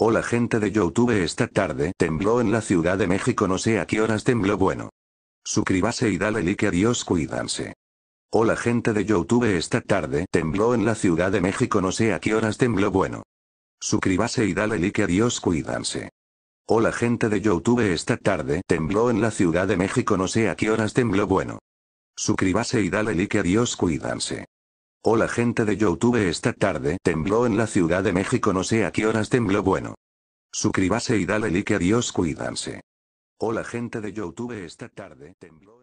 Hola gente de Youtube esta tarde tembló en la Ciudad de México no sé a qué horas tembló bueno. Suscríbase y dale like a Dios cuídanse. Hola gente de Youtube esta tarde tembló en la Ciudad de México no sé a qué horas tembló bueno. Suscríbase y dale like a Dios cuídanse. Hola gente de Youtube esta tarde tembló en la Ciudad de México no sé a qué horas tembló bueno. Suscríbase y dale like a Dios cuídanse. Hola gente de Youtube esta tarde tembló en la Ciudad de México no sé a qué horas tembló bueno. Suscríbase y dale like Dios cuídanse. Hola gente de Youtube esta tarde tembló